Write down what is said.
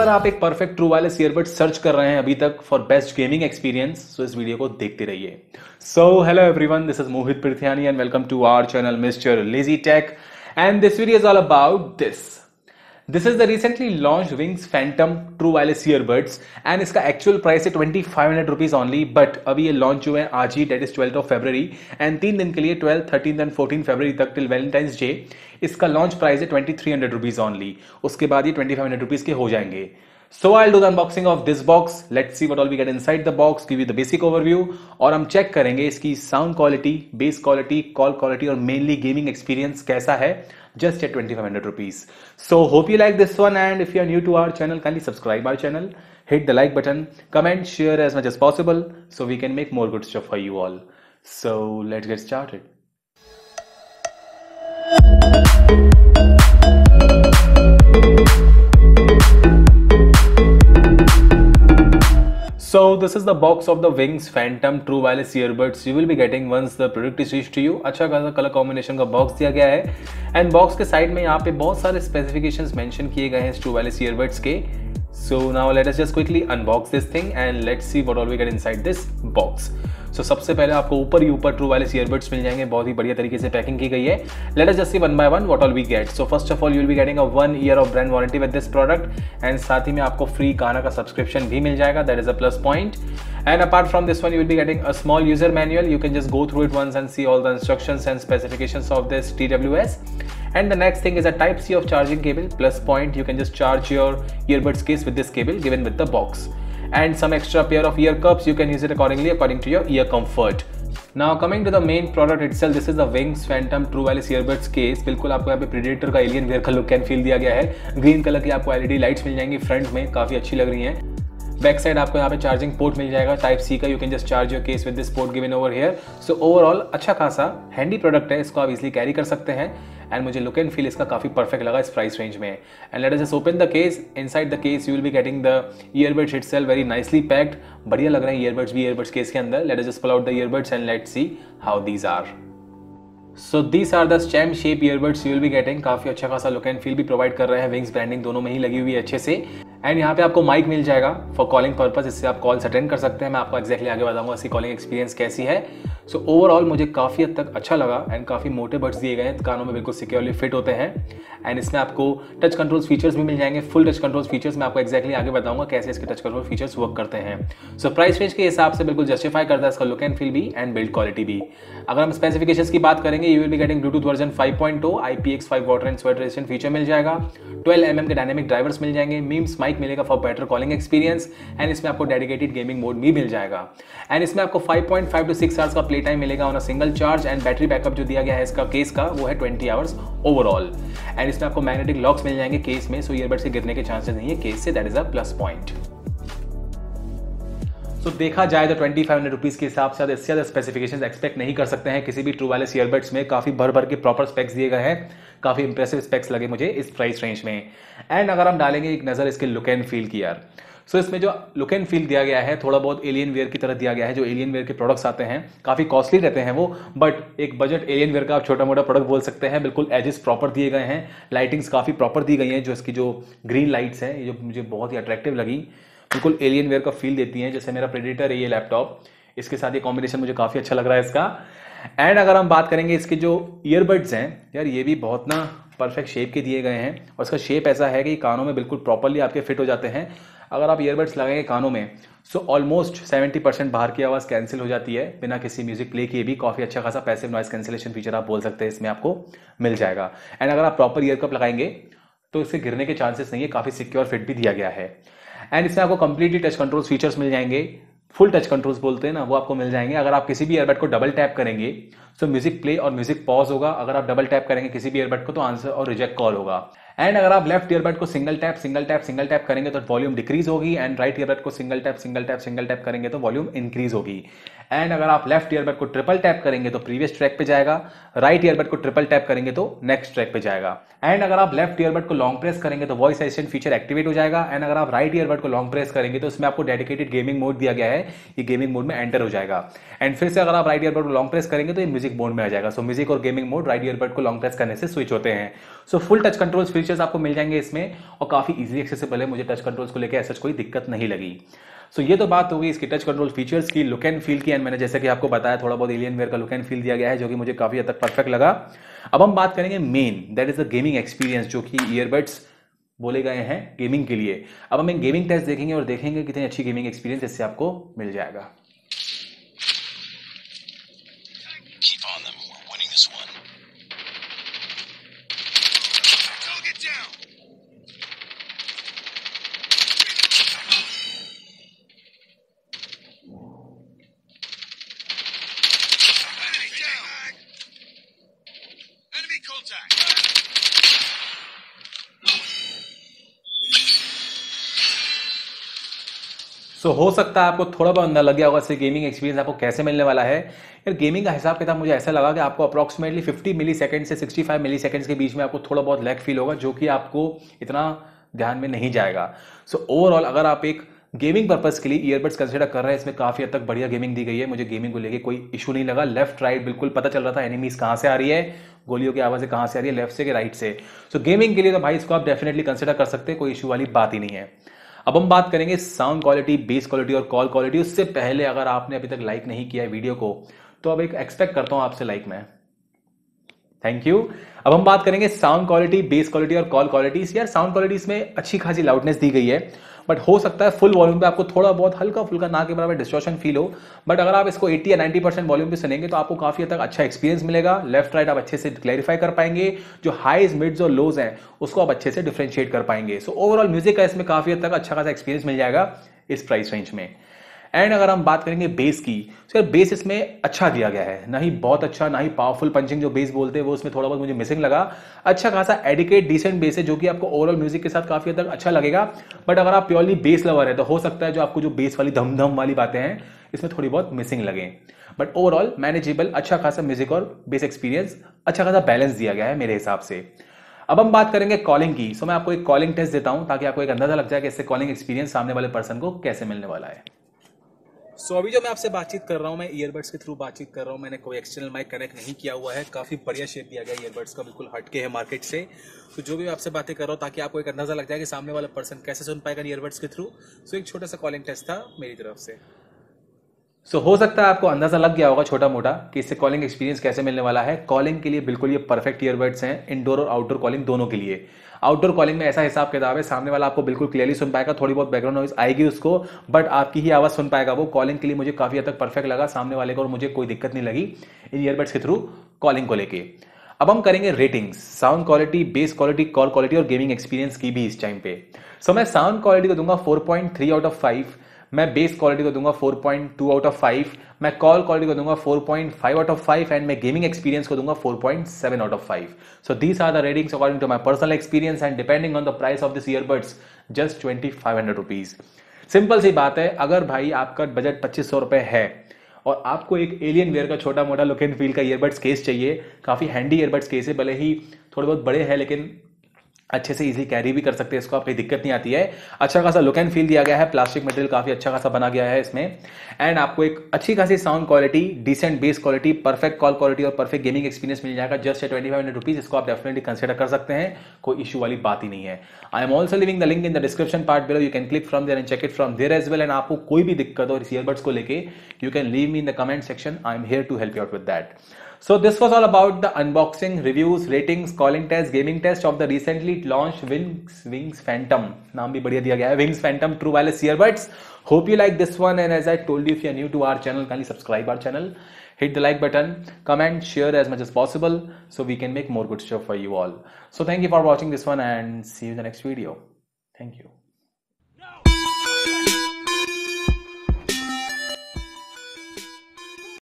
अगर आप एक perfect true wireless earbud search कर रहे हैं अभी तक फॉर बेस्ट गेमिंग एक्सपीरियंस तो इस वीडियो को देखते रहिए so hello everyone this is Mohit Prathiyani and welcome to our channel mister Lazy Tech and this video is all about this this is the recently launch Wings Phantom true wireless earbuds and इसका actual price है twenty five hundred rupees only but अभी ये लॉन्च हुए हैं आज ही date is twelfth of February and तीन दिन के लिए twelfth thirteen and fourteen February तक टिल वैलेंटाइंस डे इसका लॉन्च प्राइस है twenty three hundred rupees only उसके बाद ये ट्वेंटी फाइव हंड्रेड रुपीज के हो जाएंगे So I'll do the unboxing of this box. Let's see what all we get inside the box, give you the basic overview और हम check करेंगे इसकी sound quality bass quality call quality और mainly gaming experience कैसा है just at 2500 rupees so hope you like this one and if you are new to our channel kindly subscribe our channel hit the like button comment share as much as possible so we can make more good stuff for you all so let's get started So this is the box of the Wings Phantom True Wireless Earbuds you will be getting once the product is reached to you. अच्छा खासा colour combination का box दिया गया है and box के side में यहाँ पे बहुत सारे स्पेसिफिकेशंस मेंशन किए गए हैं ट्रू वायरलेस ईयरबड्स के So now let us just quickly unbox this thing and let's see what all we get inside this box. So सबसे पहले आपको ऊपर ही ऊपर ट्रू वायरलेस ईयरबड्स मिल जाएंगे बहुत ही बढ़िया तरीके से पैकिंग की गई है let's just one by one what all we get so first of all you will be getting one year of brand warranty with this product and साथ ही में आपको फ्री गाना का सब्सक्रिप्शन भी मिल जाएगा that is a plus point and apart from this one you will be getting a small user manual you can just go through it once and see all the instruction and specification of this T W S and the next thing is a type C of charging cable plus point you can just charge your earbuds case with this cable given with the box and some extra pair of ear cups. You can use it accordingly according to your ear comfort. Now coming to the main product it this is the Wings Phantom true Wireless Earbuds case बिल्कुल आपको यहाँ पे Predator का alien wear का look and feel दिया गया है green colour की आपको एलईडी lights मिल जाएंगी फ्रंट में काफ़ी अच्छी लग रही हैं बैक साइड आपको यहाँ पे चार्जिंग पोर्ट मिल जाएगा टाइप सी का you can just charge your case with this port given over here so overall अच्छा खासा हैंडी प्रोडक्ट है इसको आप इजिली कैरी कर सकते हैं एंड मुझे लुक एंड फील इसका काफ़ी परफेक्ट लगा इस प्राइस रेंज में and let us open the case side the case you will be getting the earbuds it sell very nicely packed बढ़िया लग रहे हैं ईयरबड्स भी ईयरबड्स केस के अंदर let us pull out the earbuds and let see how these are so this are the stem shape earbuds you will be getting काफ़ी अच्छा खासा लुक एंड फील भी प्रोवाइड कर रहे हैं विंग्स ब्रांडिंग दोनों में ही लगी हुई है अच्छे से एंड यहाँ पे आपको माइक मिल जाएगा फॉर कॉलिंग पर्पज इससे आप कॉल्स अटेंड कर सकते हैं मैं आपको एक्जैक्टली आगे बताऊंगा इसकी कॉलिंग एक्सपीरियंस कैसी है सो so, ओवरऑल मुझे काफ़ी हद तक अच्छा लगा एंड काफ़ी मोटे बड्स दिए गए हैं कानों में बिल्कुल सिक्योरली फिट होते हैं एंड इसमें आपको टच कंट्रोल फीचर्स भी मिल जाएंगे फुल टच कंट्रोल फीचर्स मैं आपको एक्जैक्टली आगे बताऊंगा कैसे इसके टच कंट्रोल फीचर्स वर्क करते हैं सो so, प्राइस रेंज के हिसाब से बिल्कुल जस्टिफाई करता है इसका लुक एंड फील भी एंड बिल्ड क्वालिटी भी अगर हम स्पेसिफिकेशन की बात करेंगे you will be getting Bluetooth version 5.0 five water and sweat resistant feature मिल जाएगा एम एम mm के डायनेमिक ड्राइवर्स मिल जाएंगे मीम्स माइक मिलेगा for better calling experience and इसमें आपको डेडिकेटेड गेमिंग मोड भी मिल जाएगा एंड इसमें आपको फाइव टू सिक्स आवर्स का प्ले टाइम मिलेगा on a single charge and battery backup जो दिया गया है इसका केस का वो है ट्वेंटी आवर्स ओवरऑल एंड इसमें आपको मैग्नेटिक लॉक्स मिल जाएंगे केस में सो ईयरबड से गिरने के चांसेस नहीं है केस से that is a plus point so so, देखा जाए तो ट्वेंटी फाइव हंड्रेड रुपीज़ के हिसाब से इससे ज़्यादा स्पेसिफिकेशन एक्सपेक्ट नहीं कर सकते हैं किसी भी ट्रू वायरलेस ईयरबड्स में काफ़ी भर भर के प्रॉपर स्पेक्स दिए गए हैं काफ़ी इंप्रेसिव स्पेक्स लगे मुझे इस प्राइस रेंज में एंड अगर हम डालेंगे एक नज़र इसके लुक एंड फील की यार सो so, इसमें जो लुक एंड फील दिया गया है थोड़ा बहुत एलियन वेयर की तरह दिया गया है जो एलियन वेयर के प्रोडक्ट्स आते हैं काफ़ी कॉस्टली रहते हैं वो बट एक बजट एलियन वेयर का आप छोटा मोटा प्रोडक्ट बोल सकते हैं बिल्कुल एजेस प्रॉपर दिए गए हैं लाइटिंग्स काफ़ी प्रॉपर दी गई हैं जो इसकी जो ग्रीन लाइट्स हैं जो मुझे बहुत ही अट्रैक्टिव लगी बिल्कुल एलियन वेयर का फील देती हैं जैसे मेरा प्रेडिटर है ये लैपटॉप इसके साथ ये कॉम्बिनेशन मुझे काफ़ी अच्छा लग रहा है इसका एंड अगर हम बात करेंगे इसके जो ईयरबड्स हैं यार ये भी बहुत ना परफेक्ट शेप के दिए गए हैं और इसका शेप ऐसा है कि कानों में बिल्कुल प्रॉपरली आपके फिट हो जाते हैं अगर आप ईयरबड्स लगाएंगे कानों में सो ऑलमोस्ट सेवेंटी परसेंट बाहर की आवाज़ कैंसिल हो जाती है बिना किसी म्यूज़िक प्ले किए भी काफ़ी अच्छा खासा पैसिव नॉइस कैंसिलेशन फीचर आप बोल सकते हैं इसमें आपको मिल जाएगा एंड अगर आप प्रॉपर ईयर कप लगाएंगे तो इसके गिरने के चांसेस नहीं है काफ़ी सिक्योर फिट भी दिया गया है एंड इसमें आपको कंप्लीटली टच कंट्रोल फीचर्स मिल जाएंगे फुल टच कंट्रोल्स बोलते हैं ना वो आपको मिल जाएंगे अगर आप किसी भी एयरबड को डबल टैप करेंगे तो म्यूजिक प्ले और म्यूजिक पॉज होगा अगर आप डबल टैप करेंगे किसी भी एयरबड को तो आंसर और रिजेक्ट कॉल होगा एंड अगर आप लेफ्ट ईयरबड को single tap single tap single tap करेंगे तो वॉल्यूम डिक्रीज होगी एंड राइट ईयरबड को single tap single tap single tap करेंगे तो वॉल्यूम इंक्रीज होगी एंड अगर आप लेफ्ट ईयरबड को ट्रिपल टैप करेंगे तो प्रीवियस ट्रैक पे जाएगा राइट ईयरबड को ट्रिपल टैप करेंगे तो नेक्स्ट ट्रैक पे जाएगा एंड अगर आप लेफ्ट ईयरबड को लॉन्ग प्रेस करेंगे तो वॉइस असिस्टेंट फीचर एक्टिवेट हो जाएगा एंड अगर आप राइट ईयरबड को लॉन्ग प्रेस करेंगे तो इसमें आपको डेडिकेटेड गेमिंग मोड दिया गया है ये गेमिंग मोड में एंटर हो जाएगा एंड फिर से अगर आप राइट ईयरबड को लॉन्ग प्रेस करेंगे तो ये म्यूजिक मोड में आ जाएगा सो म्यूजिक और गेमिंग मोड राइट ईयरबड को लॉन्ग प्रेस करने से स्विच होते हैं so full touch control feature features आपको मिल जाएंगे इसमें और काफ़ी ईजिली एक्सेसिबल है मुझे टच कंट्रोल्स को लेकर ऐसा कोई दिक्कत नहीं लगी सो so, ये तो बात होगी इसके टच कंट्रोल फीचर्स की लुक एंड फील की एंड मैंने जैसे कि आपको बताया थोड़ा बहुत एलियन वेयर का लुक एंड फील दिया गया है जो कि मुझे काफ़ी हद तक परफेक्ट लगा अब हम बात करेंगे main that is the gaming experience जो कि ईयरबड्स बोले गए हैं गेमिंग के लिए अब हम एक गेमिंग टेस्ट देखेंगे और देखेंगे कितनी अच्छी गेमिंग एक्सपीरियंस इससे आपको मिल जाएगा सो so, हो सकता है आपको थोड़ा बहुत अंदर लग गया होगा इससे गेमिंग एक्सपीरियंस आपको कैसे मिलने वाला है यार गेमिंग का हिसाब किताब मुझे ऐसा लगा कि आपको अप्रॉक्सीमेटली 50 मिली सेकेंड से 65 मिली सेकेंड्स के बीच में आपको थोड़ा बहुत लैक फील होगा जो कि आपको इतना ध्यान में नहीं जाएगा सो so, ओवरऑल अगर आप एक गेमिंग पर्पज के लिए ईयरबड्स कंसिडर कर रहे हैं इसमें काफ़ी हद तक बढ़िया गेमिंग दी गई है मुझे गेमिंग को लेकर कोई इशू नहीं लगा लेफ्ट राइट बिल्कुल पता चल रहा था एनिमीज कहाँ से आ रही है गोलियों की आवाज़ें कहाँ से आ रही है लेफ्ट से कि राइट से सो so, गेमिंग के लिए तो भाई इसको आप डेफिनेटली कंसिडर कर सकते हैं कोई इशू वाली बात ही नहीं है अब हम बात करेंगे साउंड क्वालिटी बेस क्वालिटी और कॉल क्वालिटी उससे पहले अगर आपने अभी तक लाइक नहीं किया है वीडियो को तो अब एक एक्सपेक्ट करता हूँ आपसे लाइक में थैंक यू अब हम बात करेंगे साउंड क्वालिटी बेस क्वालिटी और कॉल क्वालिटी यार साउंड क्वालिटी में अच्छी खासी लाउडनेस दी गई है बट हो सकता है फुल वॉल्यूम पे आपको थोड़ा बहुत हल्का फुल्का ना के बराबर डिस्ट्रॉक्शन फील हो बट अगर आप इसको 80 या 90 परसेंट वॉल्यूम पे सुनेंगे तो आपको काफी हद तक अच्छा एक्सपीरियंस मिलेगा लेफ्ट राइट आप अच्छे से क्लैरिफाई कर पाएंगे जो हाईज मिड्स और लोज हैं उसको आप अच्छे से डिफ्रेंशिएट कर पाएंगे सो ओवरऑल म्यूजिक का इसमें काफी हद तक अच्छा खासा एक्सपीरियंस मिल जाएगा इस प्राइस रेंज में एंड अगर हम बात करेंगे बेस की तो यार बेस इसमें अच्छा दिया गया है ना ही बहुत अच्छा ना ही पावरफुल पंचिंग जो बेस बोलते हैं वो उसमें थोड़ा बहुत मुझे मिसिंग लगा अच्छा खासा एडिकेट डिसेंट बेस है जो कि आपको ओवरऑल म्यूजिक के साथ काफी हद तक अच्छा लगेगा बट अगर आप प्योरली बेस लवर है तो हो सकता है जो आपको जो बेस वाली धमधम वाली बातें हैं इसमें थोड़ी बहुत मिसिंग लगे बट ओवरऑल मैनेजेबल अच्छा खासा म्यूजिक और बेस एक्सपीरियंस अच्छा खासा बैलेंस दिया गया है मेरे हिसाब से अब हम बात करेंगे कॉलिंग की सो मैं आपको एक कॉलिंग टेस्ट देता हूं ताकि आपको एक अंदाजा लग जाए कि इससे कॉलिंग एक्सपीरियंस सामने वाले पर्सन को कैसे मिलने वाला है सो so, अभी जो मैं आपसे बातचीत कर रहा हूँ मैं ईयरबड्स के थ्रू बातचीत कर रहा हूँ मैंने कोई एक्सटर्नल माइक कनेक्ट नहीं किया हुआ है काफ़ी बढ़िया शेप दिया गया ईयरबड्स का बिल्कुल हटके है मार्केट से तो जो भी मैं आपसे बातें कर रहा हूँ ताकि आपको एक अंदाज़ा लग जाए कि सामने वाला पर्सन कैसे सुन पाएगा ईयरबड्स के थ्रू सो एक छोटा सा कॉलिंग टेस्ट था मेरी तरफ से सो so, हो सकता है आपको अंदाज़ा लग गया होगा छोटा मोटा कि इससे कॉलिंग एक्सपीरियंस कैसे मिलने वाला है कॉलिंग के लिए बिल्कुल ये परफेक्ट ईयरबड्स हैं इंडोर और आउटडोर कॉलिंग दोनों के लिए आउटडोर कॉलिंग में ऐसा हिसाब किताब है सामने वाला आपको बिल्कुल क्लियरली सुन पाएगा थोड़ी बहुत बैकग्राउंड नॉइज आएगी उसको बट आपकी ही आवाज़ सुन पाएगा वो कॉलिंग के लिए मुझे काफ़ी हद तक परफेक्ट लगा सामने वाले को और मुझे कोई दिक्कत नहीं लगी इन ईयरबड्स के थ्रू कॉलिंग को लेके अब हम करेंगे ratings sound quality bass quality call quality और गेमिंग एक्सपीरियंस की भी इस टाइम पे सो so, मैं साउंड क्वालिटी को दूंगा 4.3 आउट ऑफ 5 मैं बेस क्वालिटी को दूंगा 4.2 आउट ऑफ फाइव मैं कॉल क्वालिटी को दूंगा 4.5 आउट ऑफ फाइव एंड मैं गेमिंग एक्सपीरियंस को दूंगा 4.7 out of five so these are the ratings according to my personal experience and depending on the price of this earbuds just twenty five hundred rupees simple सी बात है अगर भाई आपका budget पच्चीस सौ रुपए है और आपको एक एलियन वेयर का छोटा मोटा लुक एंड फील का ईयरबड्स केस चाहिए काफ़ी हैंडी ईयरबड्स केस है भले ही थोड़े बहुत बड़े हैं लेकिन अच्छे से इजी कैरी भी कर सकते हैं इसको आपको दिक्कत नहीं आती है अच्छा खासा लुक एंड फील दिया गया है प्लास्टिक मटेरियल काफ़ी अच्छा खासा बना गया है इसमें एंड आपको एक अच्छी खासी sound quality decent bass quality perfect call quality और परफेक्ट गेमिंग एक्सपीरियंस मिल जाएगा जस्ट ट्वेंटी फाइव हंड्रेड इसको आप डेफिनेटली कंसिडर कर सकते हैं कोई इशू वाली बात ही नहीं है I am also leaving the link in the description part below you can click from there and check it from there as well and आपको कोई भी दिक्कत हो इस ईयरबड्स को लेकर you can leave me in the comment section I am here to help you out with that So this was all about the unboxing, reviews, ratings, calling test, gaming test of the recently launched Wings Wings Phantom. नाम भी बढ़िया दिया गया Wings Phantom True Wireless Earbuds. Hope you like this one and as I told you if you are new to our channel kindly subscribe our channel. Hit the like button, comment, share as much as possible so we can make more good stuff for you all. So thank you for watching this one and see you in the next video. Thank you.